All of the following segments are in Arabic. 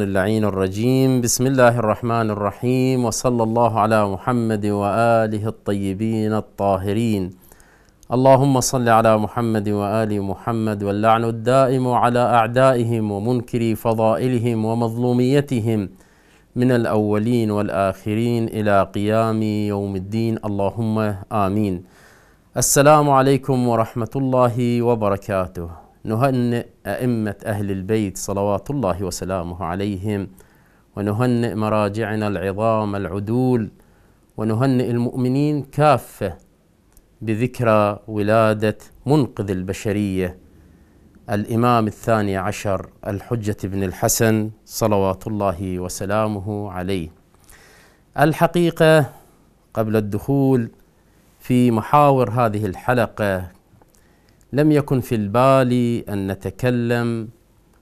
الشيطان اللعين الرجيم بسم الله الرحمن الرحيم وصلى الله على محمد واله الطيبين الطاهرين اللهم صل على محمد وال محمد واللعن الدائم على اعدائهم ومنكري فضائلهم ومظلوميتهم من الاولين والاخرين الى قيام يوم الدين اللهم امين السلام عليكم ورحمه الله وبركاته نهنئ أئمة أهل البيت صلوات الله وسلامه عليهم ونهنئ مراجعنا العظام العدول ونهنئ المؤمنين كافة بذكرى ولادة منقذ البشرية الإمام الثاني عشر الحجة بن الحسن صلوات الله وسلامه عليه الحقيقة قبل الدخول في محاور هذه الحلقة لم يكن في البال أن نتكلم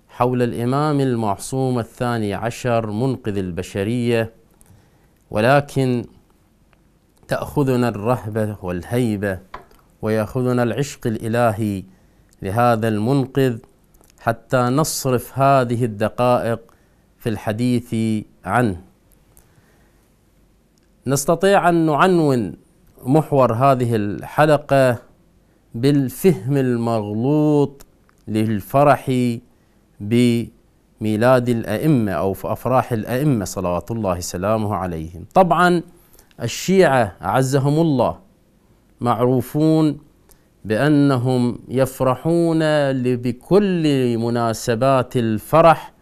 حول الإمام المعصوم الثاني عشر منقذ البشرية ولكن تأخذنا الرهبة والهيبة ويأخذنا العشق الإلهي لهذا المنقذ حتى نصرف هذه الدقائق في الحديث عنه نستطيع أن نعنون محور هذه الحلقة بالفهم المغلوط للفرح بميلاد الأئمة أو في أفراح الأئمة صلوات الله سلامه عليهم طبعا الشيعة أعزهم الله معروفون بأنهم يفرحون بكل مناسبات الفرح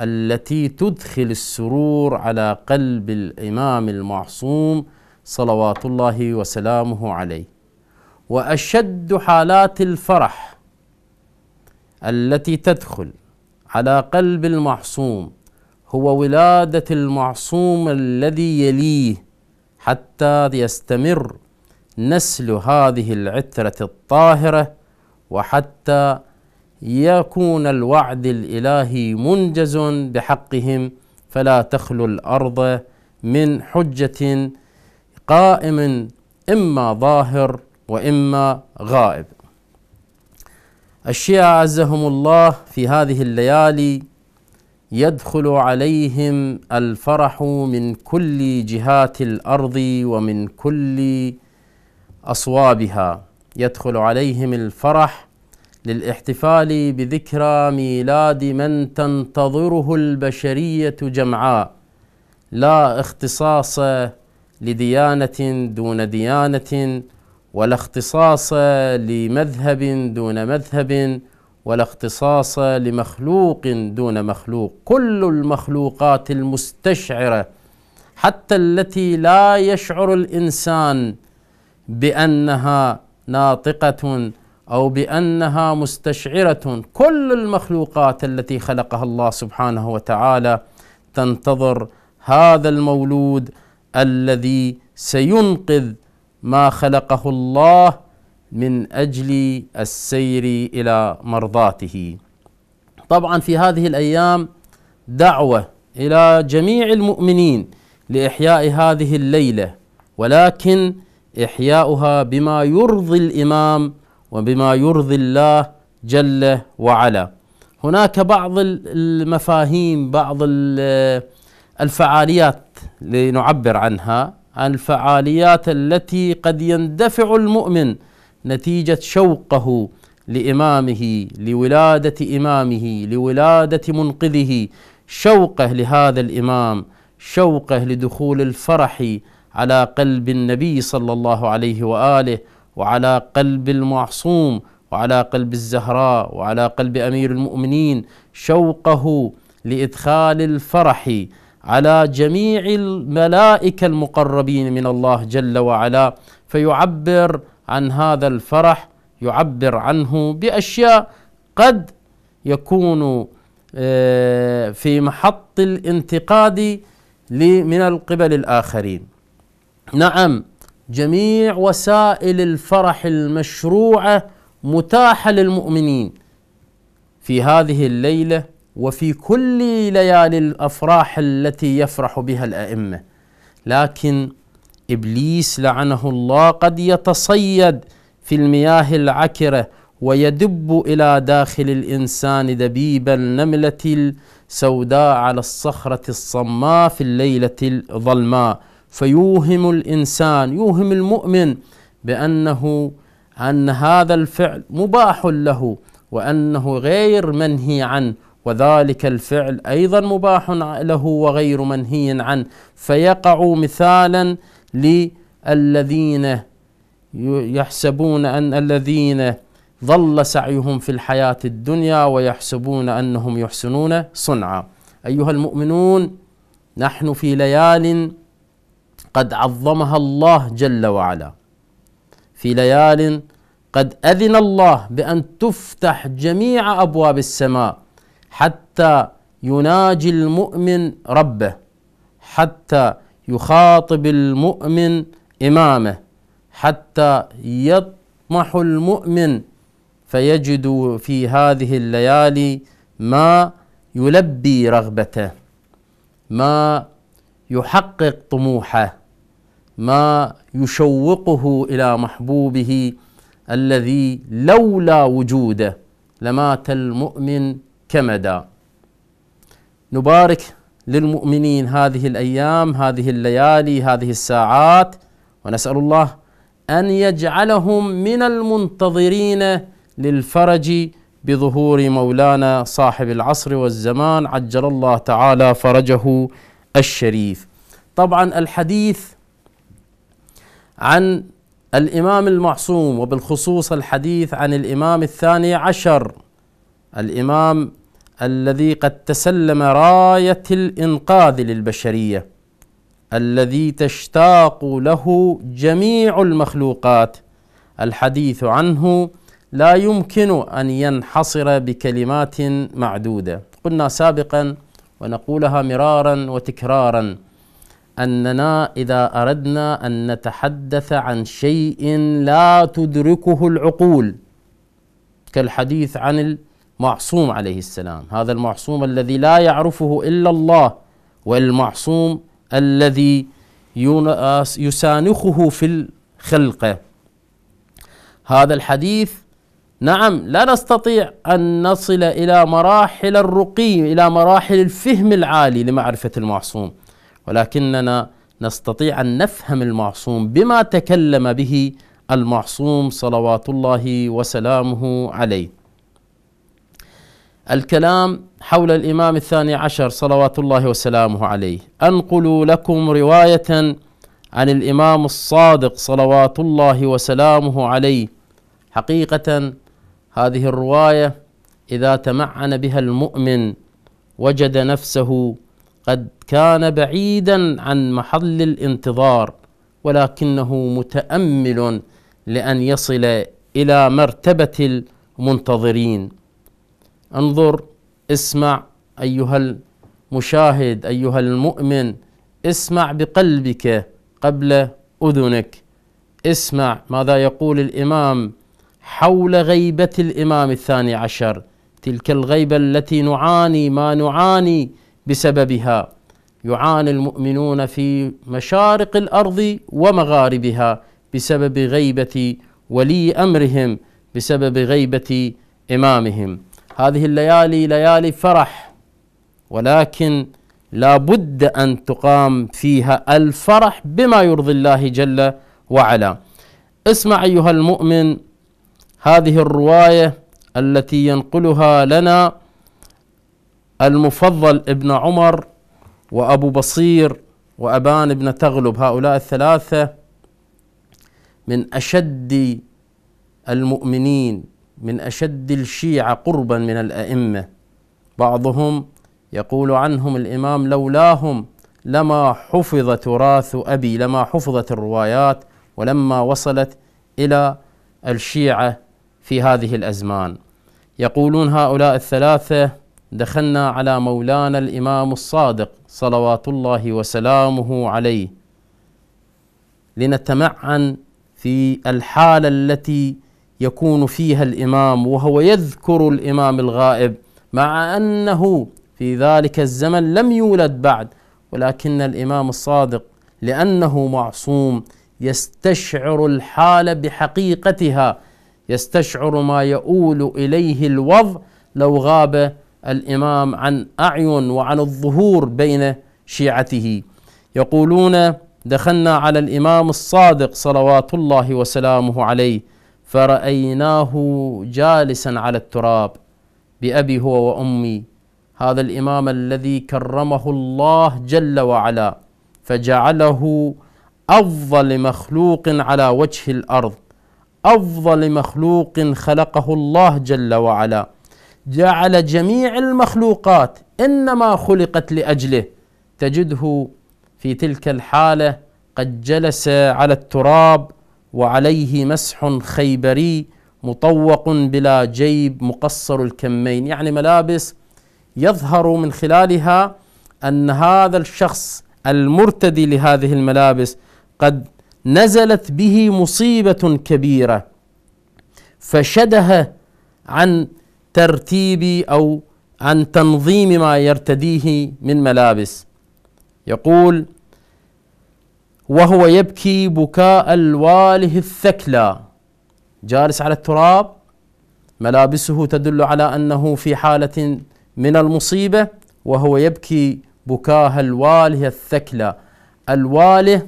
التي تدخل السرور على قلب الإمام المعصوم صلوات الله وسلامه عليه واشد حالات الفرح التي تدخل على قلب المعصوم هو ولاده المعصوم الذي يليه حتى يستمر نسل هذه العتره الطاهره وحتى يكون الوعد الالهي منجز بحقهم فلا تخلو الارض من حجه قائم اما ظاهر وإما غائب الشيعة عزهم الله في هذه الليالي يدخل عليهم الفرح من كل جهات الأرض ومن كل أصوابها يدخل عليهم الفرح للاحتفال بذكرى ميلاد من تنتظره البشرية جمعاء لا اختصاص لديانة دون ديانة ولا اختصاص لمذهب دون مذهب ولا اختصاص لمخلوق دون مخلوق كل المخلوقات المستشعره حتى التي لا يشعر الانسان بانها ناطقه او بانها مستشعره كل المخلوقات التي خلقها الله سبحانه وتعالى تنتظر هذا المولود الذي سينقذ ما خلقه الله من اجل السير الى مرضاته طبعا في هذه الايام دعوه الى جميع المؤمنين لاحياء هذه الليله ولكن احياؤها بما يرضي الامام وبما يرضي الله جل وعلا هناك بعض المفاهيم بعض الفعاليات لنعبر عنها الفعاليات التي قد يندفع المؤمن نتيجه شوقه لامامه لولاده امامه لولاده منقذه شوقه لهذا الامام شوقه لدخول الفرح على قلب النبي صلى الله عليه واله وعلى قلب المعصوم وعلى قلب الزهراء وعلى قلب امير المؤمنين شوقه لادخال الفرح على جميع الملائكة المقربين من الله جل وعلا فيعبر عن هذا الفرح يعبر عنه بأشياء قد يكون آه، في محط الانتقاد من القبل الآخرين نعم جميع وسائل الفرح المشروعة متاحة للمؤمنين في هذه الليلة وفي كل ليالي الافراح التي يفرح بها الائمه لكن ابليس لعنه الله قد يتصيد في المياه العكره ويدب الى داخل الانسان دبيب النمله السوداء على الصخره الصماء في الليله الظلماء فيوهم الانسان يوهم المؤمن بانه ان هذا الفعل مباح له وانه غير منهي عنه وذلك الفعل ايضا مباح له وغير منهي عنه فيقع مثالا للذين يحسبون ان الذين ظل سعيهم في الحياه الدنيا ويحسبون انهم يحسنون صنعا ايها المؤمنون نحن في ليال قد عظمها الله جل وعلا في ليال قد اذن الله بان تفتح جميع ابواب السماء حتى يناجي المؤمن ربه حتى يخاطب المؤمن امامه حتى يطمح المؤمن فيجد في هذه الليالي ما يلبي رغبته ما يحقق طموحه ما يشوقه الى محبوبه الذي لولا وجوده لمات المؤمن كمدا نبارك للمؤمنين هذه الايام هذه الليالي هذه الساعات ونسال الله ان يجعلهم من المنتظرين للفرج بظهور مولانا صاحب العصر والزمان عجل الله تعالى فرجه الشريف. طبعا الحديث عن الامام المعصوم وبالخصوص الحديث عن الامام الثاني عشر الامام الذي قد تسلم رايه الانقاذ للبشريه الذي تشتاق له جميع المخلوقات الحديث عنه لا يمكن ان ينحصر بكلمات معدوده قلنا سابقا ونقولها مرارا وتكرارا اننا اذا اردنا ان نتحدث عن شيء لا تدركه العقول كالحديث عن معصوم عليه السلام هذا المعصوم الذي لا يعرفه الا الله والمعصوم الذي يسانخه في الخلقه هذا الحديث نعم لا نستطيع ان نصل الى مراحل الرقي الى مراحل الفهم العالي لمعرفه المعصوم ولكننا نستطيع ان نفهم المعصوم بما تكلم به المعصوم صلوات الله وسلامه عليه الكلام حول الإمام الثاني عشر صلوات الله وسلامه عليه أنقل لكم رواية عن الإمام الصادق صلوات الله وسلامه عليه حقيقة هذه الرواية إذا تمعن بها المؤمن وجد نفسه قد كان بعيدا عن محل الانتظار ولكنه متأمل لأن يصل إلى مرتبة المنتظرين انظر اسمع ايها المشاهد ايها المؤمن اسمع بقلبك قبل اذنك اسمع ماذا يقول الامام حول غيبه الامام الثاني عشر تلك الغيبه التي نعاني ما نعاني بسببها يعاني المؤمنون في مشارق الارض ومغاربها بسبب غيبه ولي امرهم بسبب غيبه امامهم هذه الليالي ليالي فرح ولكن لا بد أن تقام فيها الفرح بما يرضي الله جل وعلا اسمع أيها المؤمن هذه الرواية التي ينقلها لنا المفضل ابن عمر وأبو بصير وأبان ابن تغلب هؤلاء الثلاثة من أشد المؤمنين من أشد الشيعة قربا من الأئمة بعضهم يقول عنهم الإمام لولاهم لما حفظ تراث أبي لما حفظت الروايات ولما وصلت إلى الشيعة في هذه الأزمان يقولون هؤلاء الثلاثة دخلنا على مولانا الإمام الصادق صلوات الله وسلامه عليه لنتمعن في الحالة التي يكون فيها الإمام وهو يذكر الإمام الغائب مع أنه في ذلك الزمن لم يولد بعد ولكن الإمام الصادق لأنه معصوم يستشعر الحال بحقيقتها يستشعر ما يؤول إليه الوضع لو غاب الإمام عن أعين وعن الظهور بين شيعته يقولون دخلنا على الإمام الصادق صلوات الله وسلامه عليه فرأيناه جالسا على التراب بأبي هو وأمي هذا الإمام الذي كرمه الله جل وعلا فجعله أفضل مخلوق على وجه الأرض أفضل مخلوق خلقه الله جل وعلا جعل جميع المخلوقات إنما خلقت لأجله تجده في تلك الحالة قد جلس على التراب وعليه مسح خيبري مطوق بلا جيب مقصر الكمين يعني ملابس يظهر من خلالها ان هذا الشخص المرتدي لهذه الملابس قد نزلت به مصيبه كبيره فشده عن ترتيب او عن تنظيم ما يرتديه من ملابس يقول وهو يبكي بكاء الواله الثكلى جالس على التراب ملابسه تدل على انه في حاله من المصيبه وهو يبكي بكاء الواله الثكلى الواله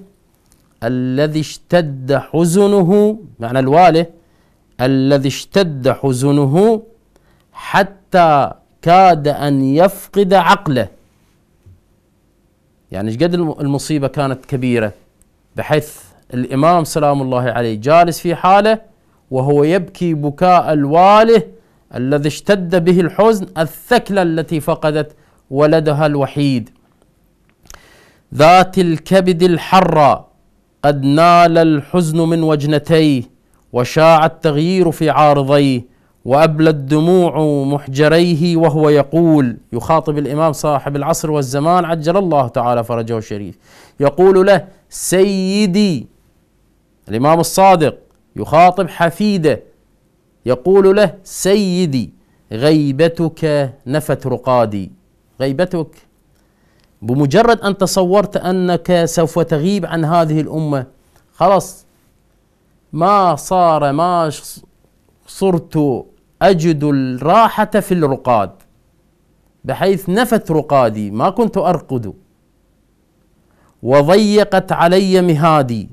الذي اشتد حزنه معنى الواله الذي اشتد حزنه حتى كاد ان يفقد عقله يعني ايش قد المصيبه كانت كبيره بحيث الإمام سلام الله عليه جالس في حاله وهو يبكي بكاء الواله الذي اشتد به الحزن الثكلى التي فقدت ولدها الوحيد ذات الكبد الحرة قد نال الحزن من وجنتيه وشاع التغيير في عارضيه وأبلى الدموع محجريه وهو يقول يخاطب الإمام صاحب العصر والزمان عجل الله تعالى فرجه الشريف يقول له سيدي الإمام الصادق يخاطب حفيده يقول له سيدي غيبتك نفت رقادي غيبتك بمجرد أن تصورت أنك سوف تغيب عن هذه الأمة خلاص ما صار ما صرت أجد الراحة في الرقاد بحيث نفت رقادي ما كنت أرقد وضيقت علي مهادي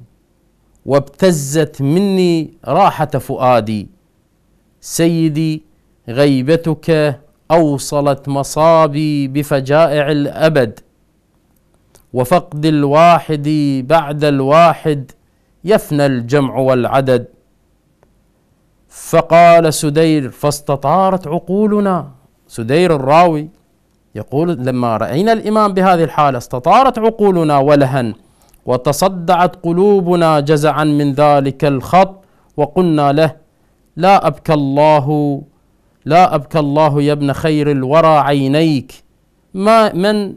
وابتزت مني راحه فؤادي سيدي غيبتك اوصلت مصابي بفجائع الابد وفقد الواحد بعد الواحد يفنى الجمع والعدد فقال سدير فاستطارت عقولنا سدير الراوي يقول لما رأينا الإمام بهذه الحالة استطارت عقولنا ولها وتصدعت قلوبنا جزعا من ذلك الخط وقلنا له لا أبكى الله لا أبكى الله يا ابن خير الورى عينيك ما من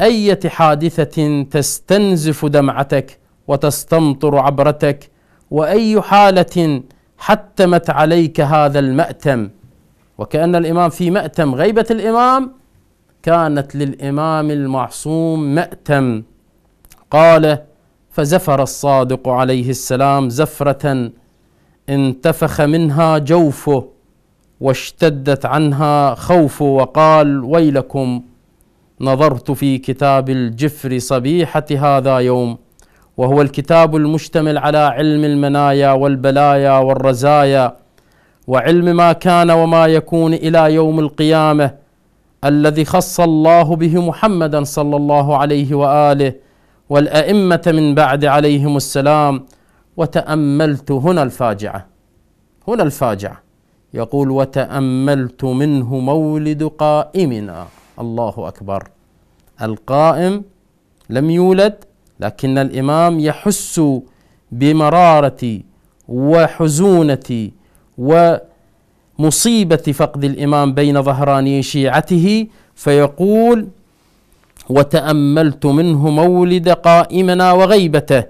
أية حادثة تستنزف دمعتك وتستمطر عبرتك وأي حالة حتمت عليك هذا المأتم وكأن الإمام في مأتم غيبة الإمام كانت للإمام المعصوم مأتم قال فزفر الصادق عليه السلام زفرة انتفخ منها جوفه واشتدت عنها خوفه وقال ويلكم نظرت في كتاب الجفر صبيحة هذا يوم وهو الكتاب المشتمل على علم المنايا والبلايا والرزايا وعلم ما كان وما يكون إلى يوم القيامة الذي خص الله به محمدا صلى الله عليه واله والائمه من بعد عليهم السلام وتاملت هنا الفاجعه هنا الفاجعه يقول وتاملت منه مولد قائمنا الله اكبر القائم لم يولد لكن الامام يحس بمرارتي وحزونتي و مصيبة فقد الإمام بين ظهراني شيعته فيقول وتأملت منه مولد قائمنا وغيبته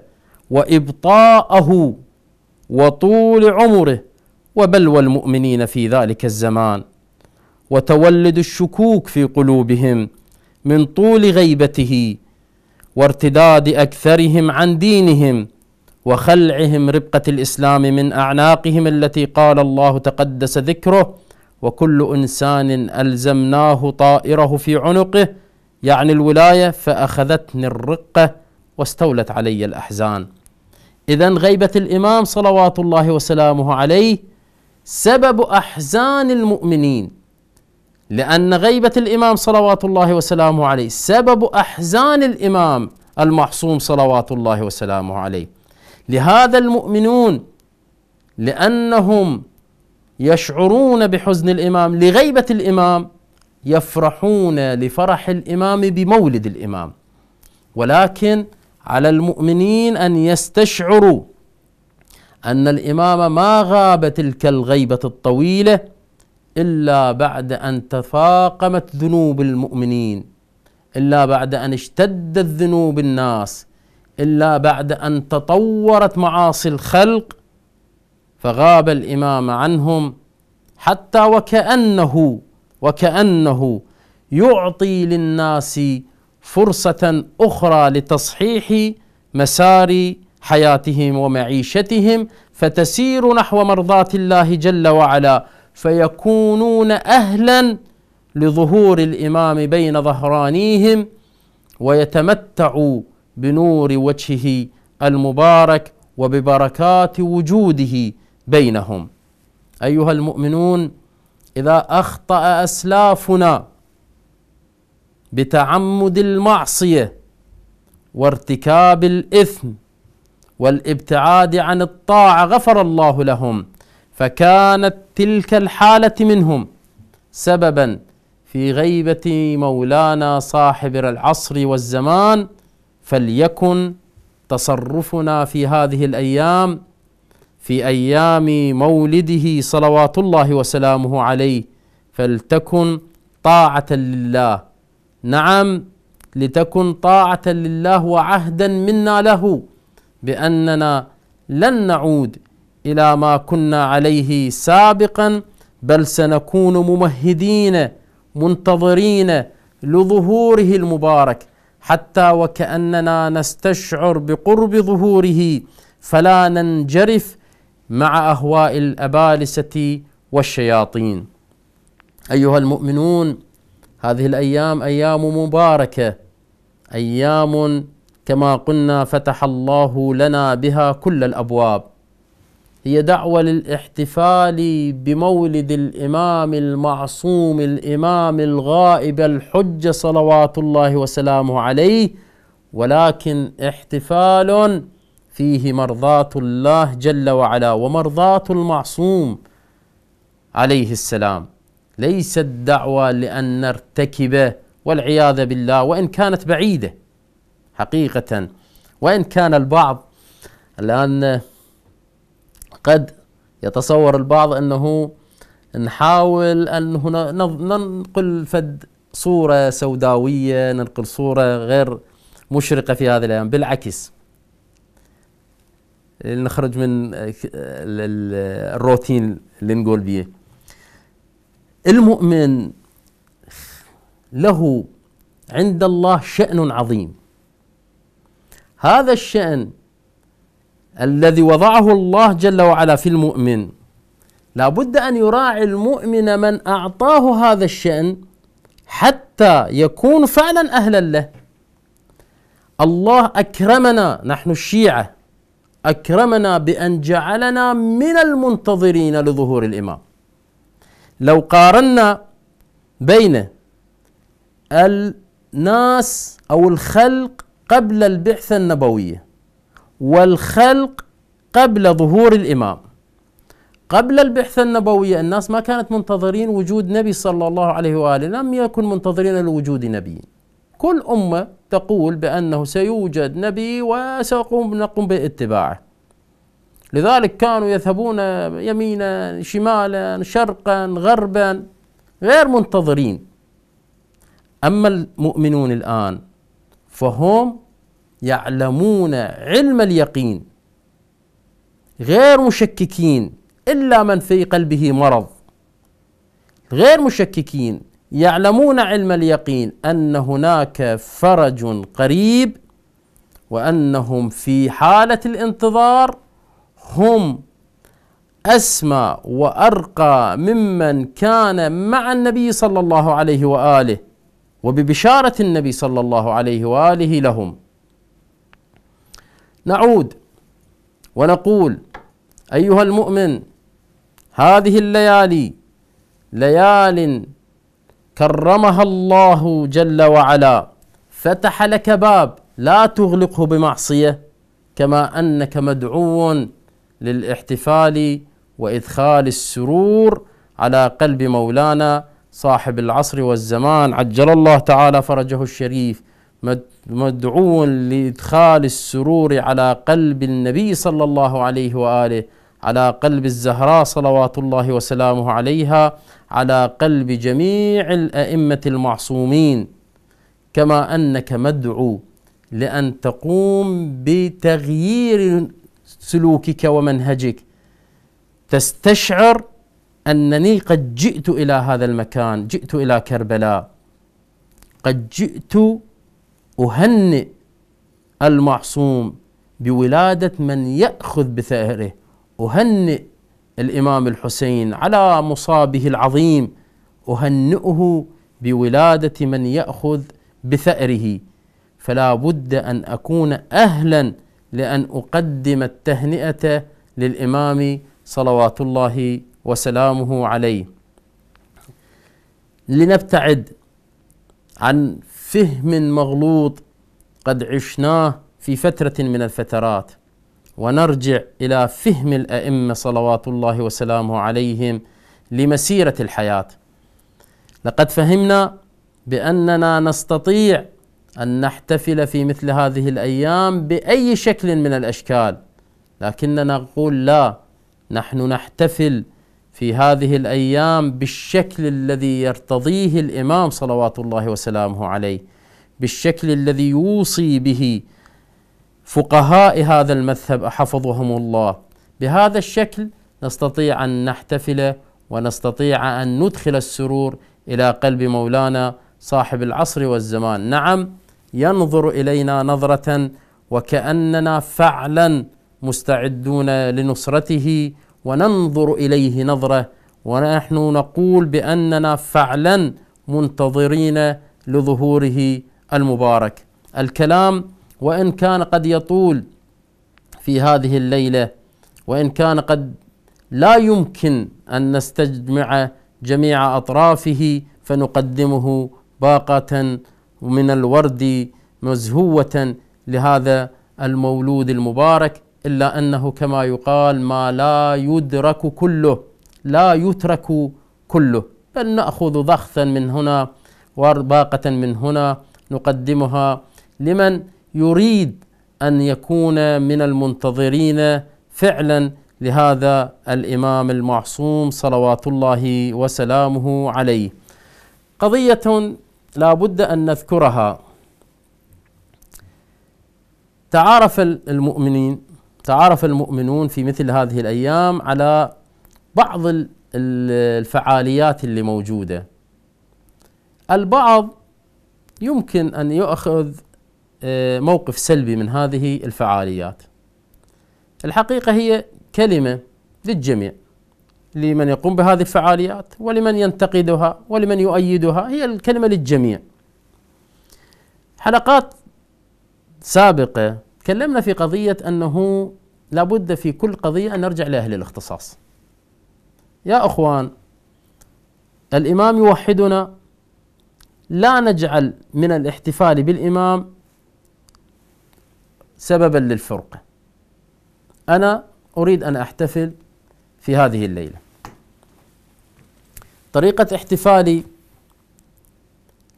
وإبطاءه وطول عمره وبلوى المؤمنين في ذلك الزمان وتولد الشكوك في قلوبهم من طول غيبته وارتداد أكثرهم عن دينهم وخلعهم ربقة الإسلام من أعناقهم التي قال الله تقدس ذكره وكل إنسان ألزمناه طائره في عنقه يعني الولاية فأخذتني الرقة واستولت علي الأحزان إذا غيبة الإمام صلوات الله وسلامه عليه سبب أحزان المؤمنين لأن غيبة الإمام صلوات الله وسلامه عليه سبب أحزان الإمام المعصوم صلوات الله وسلامه عليه لهذا المؤمنون لأنهم يشعرون بحزن الإمام لغيبة الإمام يفرحون لفرح الإمام بمولد الإمام ولكن على المؤمنين أن يستشعروا أن الإمام ما غاب تلك الغيبة الطويلة إلا بعد أن تفاقمت ذنوب المؤمنين إلا بعد أن اشتدت ذنوب الناس الا بعد ان تطورت معاصي الخلق فغاب الامام عنهم حتى وكانه وكانه يعطي للناس فرصه اخرى لتصحيح مسار حياتهم ومعيشتهم فتسير نحو مرضاه الله جل وعلا فيكونون اهلا لظهور الامام بين ظهرانيهم ويتمتعوا بنور وجهه المبارك وببركات وجوده بينهم ايها المؤمنون اذا اخطا اسلافنا بتعمد المعصيه وارتكاب الاثم والابتعاد عن الطاعه غفر الله لهم فكانت تلك الحاله منهم سببا في غيبه مولانا صاحب العصر والزمان فليكن تصرفنا في هذه الايام في ايام مولده صلوات الله وسلامه عليه فلتكن طاعه لله نعم لتكن طاعه لله وعهدا منا له باننا لن نعود الى ما كنا عليه سابقا بل سنكون ممهدين منتظرين لظهوره المبارك حتى وكاننا نستشعر بقرب ظهوره فلا ننجرف مع اهواء الابالسه والشياطين ايها المؤمنون هذه الايام ايام مباركه ايام كما قلنا فتح الله لنا بها كل الابواب هي دعوة للاحتفال بمولد الإمام المعصوم الإمام الغائب الحجة صلوات الله وسلامه عليه ولكن احتفال فيه مرضاة الله جل وعلا ومرضاة المعصوم عليه السلام ليست دعوة لأن نرتكب والعياذ بالله وإن كانت بعيدة حقيقة وإن كان البعض الآن قد يتصور البعض انه نحاول ان هنا ننقل فد صوره سوداويه ننقل صوره غير مشرقه في هذه الايام بالعكس نخرج من الروتين اللي نقول بيه المؤمن له عند الله شأن عظيم هذا الشأن الذي وضعه الله جل وعلا في المؤمن لابد ان يراعي المؤمن من اعطاه هذا الشان حتى يكون فعلا اهلا له الله اكرمنا نحن الشيعه اكرمنا بان جعلنا من المنتظرين لظهور الامام لو قارنا بين الناس او الخلق قبل البعثه النبويه والخلق قبل ظهور الامام قبل البعثة النبوية الناس ما كانت منتظرين وجود نبي صلى الله عليه وآله لم يكن منتظرين لوجود نبي كل أمة تقول بأنه سيوجد نبي وسنقوم نقوم باتباعه لذلك كانوا يذهبون يمينا شمالا شرقا غربا غير منتظرين أما المؤمنون الآن فهم يعلمون علم اليقين غير مشككين الا من في قلبه مرض غير مشككين يعلمون علم اليقين ان هناك فرج قريب وانهم في حاله الانتظار هم اسمى وارقى ممن كان مع النبي صلى الله عليه واله وببشاره النبي صلى الله عليه واله لهم نعود ونقول ايها المؤمن هذه الليالي ليال كرمها الله جل وعلا فتح لك باب لا تغلقه بمعصيه كما انك مدعو للاحتفال وادخال السرور على قلب مولانا صاحب العصر والزمان عجل الله تعالى فرجه الشريف مدعو لادخال السرور على قلب النبي صلى الله عليه واله على قلب الزهراء صلوات الله وسلامه عليها على قلب جميع الائمه المعصومين كما انك مدعو لان تقوم بتغيير سلوكك ومنهجك تستشعر انني قد جئت الى هذا المكان جئت الى كربلاء قد جئت أهنئ المعصوم بولادة من يأخذ بثأره أهنئ الإمام الحسين على مصابه العظيم أهنئه بولادة من يأخذ بثأره فلا بد أن أكون أهلا لأن أقدم التهنئة للإمام صلوات الله وسلامه عليه لنبتعد عن فهم مغلوط قد عشناه في فترة من الفترات ونرجع إلى فهم الأئمة صلوات الله وسلامه عليهم لمسيرة الحياة لقد فهمنا بأننا نستطيع أن نحتفل في مثل هذه الأيام بأي شكل من الأشكال لكننا نقول لا نحن نحتفل في هذه الايام بالشكل الذي يرتضيه الامام صلوات الله وسلامه عليه بالشكل الذي يوصي به فقهاء هذا المذهب حفظهم الله بهذا الشكل نستطيع ان نحتفل ونستطيع ان ندخل السرور الى قلب مولانا صاحب العصر والزمان نعم ينظر الينا نظره وكاننا فعلا مستعدون لنصرته وننظر اليه نظره ونحن نقول باننا فعلا منتظرين لظهوره المبارك الكلام وان كان قد يطول في هذه الليله وان كان قد لا يمكن ان نستجمع جميع اطرافه فنقدمه باقه من الورد مزهوه لهذا المولود المبارك إلا أنه كما يقال ما لا يدرك كله لا يترك كله بل نأخذ ضغثا من هنا وباقة من هنا نقدمها لمن يريد أن يكون من المنتظرين فعلا لهذا الإمام المعصوم صلوات الله وسلامه عليه قضية لا بد أن نذكرها تعارف المؤمنين تعارف المؤمنون في مثل هذه الايام على بعض الفعاليات اللي موجوده البعض يمكن ان يؤخذ آه، موقف سلبي من هذه الفعاليات الحقيقه هي كلمه للجميع لمن يقوم بهذه الفعاليات ولمن ينتقدها ولمن يؤيدها هي الكلمه للجميع حلقات سابقه تكلمنا في قضية أنه لابد في كل قضية أن نرجع لأهل الاختصاص يا أخوان الإمام يوحدنا لا نجعل من الاحتفال بالإمام سببا للفرقة أنا أريد أن أحتفل في هذه الليلة طريقة احتفالي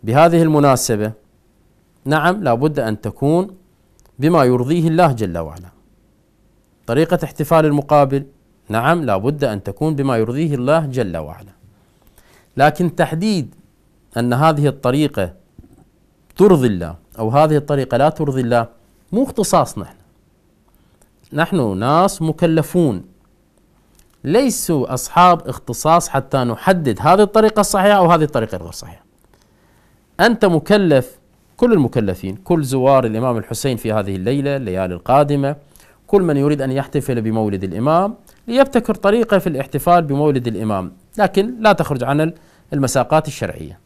بهذه المناسبة نعم لابد أن تكون بما يرضيه الله جل وعلا طريقة احتفال المقابل نعم لا بد أن تكون بما يرضيه الله جل وعلا لكن تحديد أن هذه الطريقة ترضي الله أو هذه الطريقة لا ترضي الله مو اختصاص نحن نحن ناس مكلفون ليسوا أصحاب اختصاص حتى نحدد هذه الطريقة الصحيحة أو هذه الطريقة الغير صحيحة أنت مكلف كل المكلفين كل زوار الإمام الحسين في هذه الليلة الليالي القادمة كل من يريد أن يحتفل بمولد الإمام ليبتكر طريقة في الاحتفال بمولد الإمام لكن لا تخرج عن المساقات الشرعية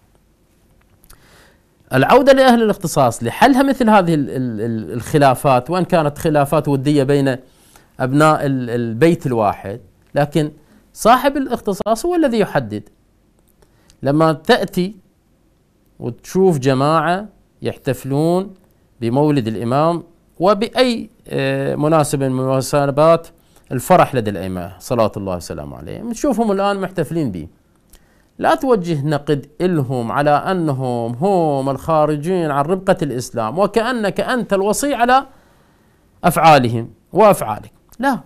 العودة لأهل الاختصاص لحلها مثل هذه الخلافات وإن كانت خلافات ودية بين أبناء البيت الواحد لكن صاحب الاختصاص هو الذي يحدد لما تأتي وتشوف جماعة يحتفلون بمولد الإمام وبأي آه، مناسبة من مناسبات الفرح لدى الأئمة صلاة الله وسلامه عليهم نشوفهم الآن محتفلين به لا توجه نقد إلهم على أنهم هم الخارجين عن ربقة الإسلام وكأنك أنت الوصي على أفعالهم وأفعالك لا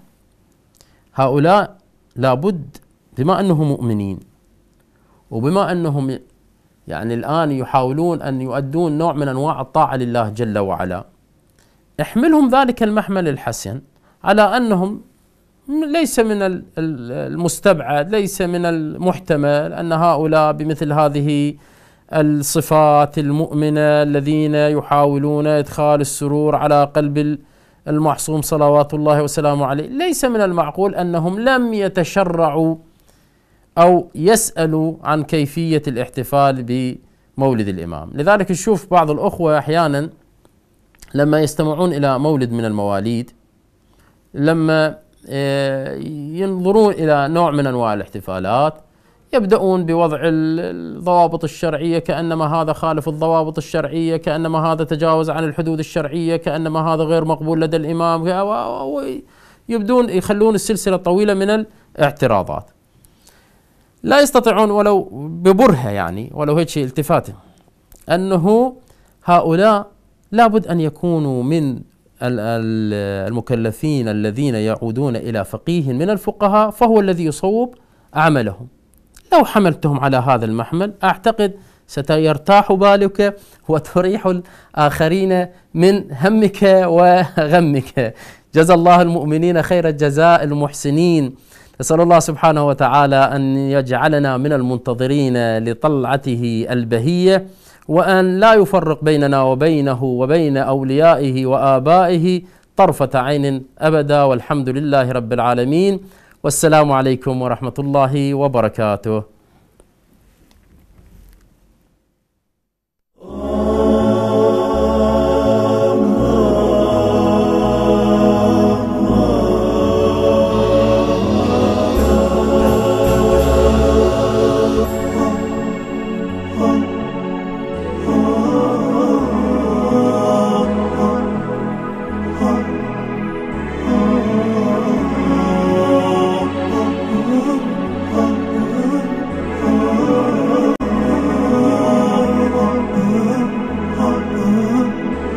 هؤلاء لابد بما أنهم مؤمنين وبما أنهم يعني الآن يحاولون أن يؤدون نوع من أنواع الطاعة لله جل وعلا احملهم ذلك المحمل الحسن على أنهم ليس من المستبعد ليس من المحتمل أن هؤلاء بمثل هذه الصفات المؤمنة الذين يحاولون إدخال السرور على قلب المعصوم صلوات الله وسلامه عليه ليس من المعقول أنهم لم يتشرعوا أو يسألوا عن كيفية الاحتفال بمولد الإمام لذلك نشوف بعض الأخوة أحيانا لما يستمعون إلى مولد من المواليد لما آه، ينظرون إلى نوع من أنواع الاحتفالات يبدأون بوضع الضوابط الشرعية كأنما هذا خالف الضوابط الشرعية كأنما هذا تجاوز عن الحدود الشرعية كأنما هذا غير مقبول لدى الإمام يبدون يخلون السلسلة الطويلة من الاعتراضات لا يستطيعون ولو ببرهة يعني ولو هيك التفاتة أنه هؤلاء لابد أن يكونوا من المكلفين الذين يعودون إلى فقيه من الفقهاء فهو الذي يصوب عملهم لو حملتهم على هذا المحمل أعتقد سيرتاح بالك وتريح الآخرين من همك وغمك جزا الله المؤمنين خير الجزاء المحسنين اسال الله سبحانه وتعالى أن يجعلنا من المنتظرين لطلعته البهية وأن لا يفرق بيننا وبينه وبين أوليائه وآبائه طرفة عين أبدا والحمد لله رب العالمين والسلام عليكم ورحمة الله وبركاته